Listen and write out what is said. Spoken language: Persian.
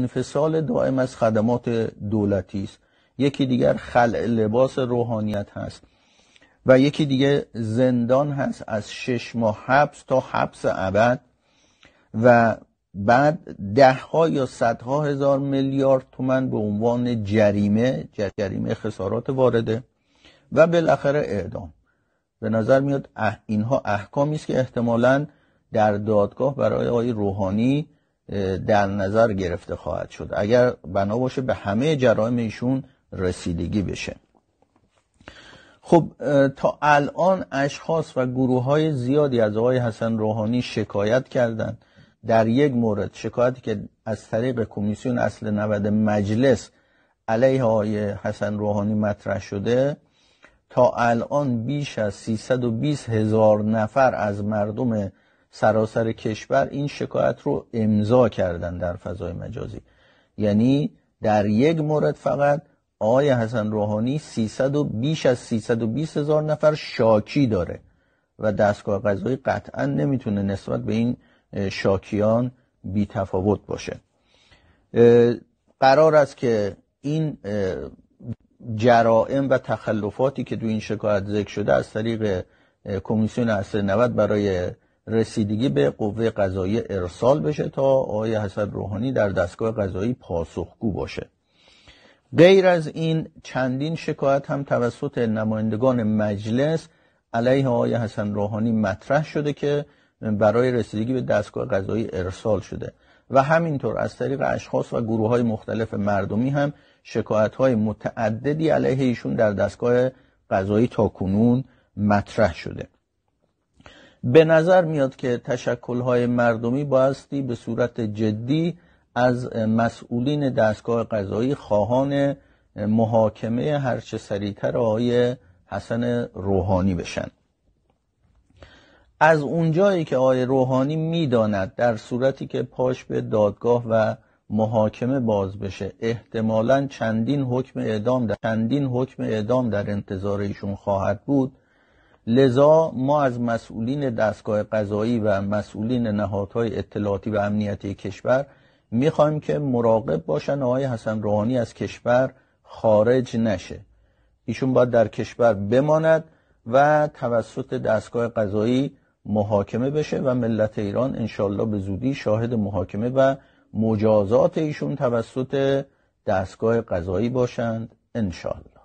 انفصال دائم از خدمات دولتی است یکی دیگر خلع لباس روحانیت هست و یکی دیگه زندان هست از شش ماه حبس تا حبس ابد و بعد ده ها یا صدها هزار میلیارد تومن به عنوان جریمه جریمه خسارات وارده و بالاخره اعدام به نظر میاد اینها احکامی است که احتمالا در دادگاه برای آقای روحانی در نظر گرفته خواهد شد اگر بنا باشه به همه جرائم ایشون رسیدگی بشه خب تا الان اشخاص و گروه های زیادی از آقای حسن روحانی شکایت کردند در یک مورد شکایتی که از طریق کمیسیون اصل 90 مجلس علیه آقای حسن روحانی مطرح شده تا الان بیش از 320 هزار نفر از مردم سراسر کشور این شکایت رو امضا کردن در فضای مجازی یعنی در یک مورد فقط آقای حسن روحانی 300 و بیش از 320 هزار نفر شاکی داره و دستگاه قضایی قطعا نمیتونه نسبت به این شاکیان بی تفاوت باشه قرار است که این جرائم و تخلفاتی که تو این شکایت ذکر شده از طریق کمیسیون اصل 90 برای رسیدگی به قوه قضایی ارسال بشه تا آقای حسن روحانی در دستگاه قضایی پاسخگو باشه غیر از این چندین شکایت هم توسط نمایندگان مجلس علیه آقای حسن روحانی مطرح شده که برای رسیدگی به دستگاه قضایی ارسال شده و همینطور از طریق اشخاص و گروه های مختلف مردمی هم شکایت های متعددی علیه ایشون در دستگاه قضایی تاکنون مطرح شده به نظر میاد که های مردمی بایستی به صورت جدی از مسئولین دستگاه قضایی خواهان محاکمه هرچه سریعتر آقای حسن روحانی بشن از اونجایی که آقای روحانی میداند در صورتی که پاش به دادگاه و محاکمه باز بشه احتمالا چندین حکم اعدام در, چندین حکم اعدام در انتظار ایشون خواهد بود لذا ما از مسئولین دستگاه قضایی و مسئولین نهادهای اطلاعاتی و امنیتی کشور میخوایم که مراقب باشن آقای حسن روحانی از کشور خارج نشه ایشون باید در کشور بماند و توسط دستگاه قضایی محاکمه بشه و ملت ایران انشالله به زودی شاهد محاکمه و مجازات ایشون توسط دستگاه قضایی باشند انشالله